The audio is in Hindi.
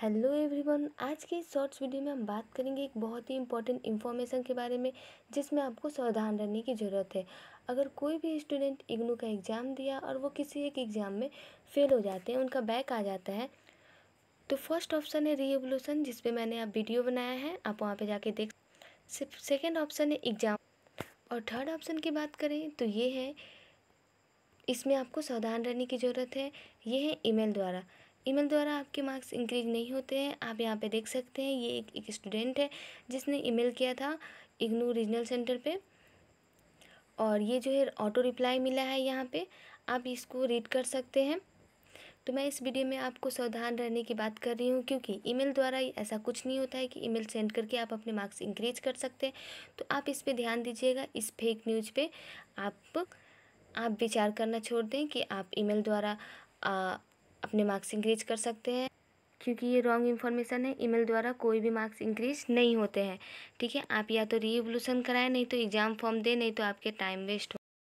हेलो एवरीवन आज के इस शॉर्ट्स वीडियो में हम बात करेंगे एक बहुत ही इंपॉर्टेंट इन्फॉर्मेशन के बारे में जिसमें आपको सावधान रहने की ज़रूरत है अगर कोई भी स्टूडेंट इग्नू का एग्ज़ाम दिया और वो किसी एक एग्ज़ाम में फेल हो जाते हैं उनका बैक आ जाता है तो फर्स्ट ऑप्शन है रीएवोल्यूशन जिसपे मैंने आप वीडियो बनाया है आप वहाँ पर जाके देख सेकेंड ऑप्शन है एग्ज़ाम और थर्ड ऑप्शन की बात करें तो ये है इसमें आपको सावधान रहने की ज़रूरत है ये है ई द्वारा ईमेल द्वारा आपके मार्क्स इंक्रीज नहीं होते हैं आप यहाँ पे देख सकते हैं ये एक, एक स्टूडेंट है जिसने ईमेल किया था इग्नू रीजनल सेंटर पे और ये जो है ऑटो रिप्लाई मिला है यहाँ पे आप इसको रीड कर सकते हैं तो मैं इस वीडियो में आपको सावधान रहने की बात कर रही हूँ क्योंकि ईमेल द्वारा ऐसा कुछ नहीं होता है कि ईमेल सेंड करके आप अपने मार्क्स इंक्रीज कर सकते हैं तो आप इस पर ध्यान दीजिएगा इस फेक न्यूज़ पे आप आप विचार करना छोड़ दें कि आप ईमेल द्वारा अपने मार्क्स इंक्रीज कर सकते हैं क्योंकि ये रॉन्ग इन्फॉर्मेशन है ईमेल द्वारा कोई भी मार्क्स इंक्रीज नहीं होते हैं ठीक है आप या तो रीवोल्यूशन कराएं नहीं तो एग्ज़ाम फॉर्म दें नहीं तो आपके टाइम वेस्ट हो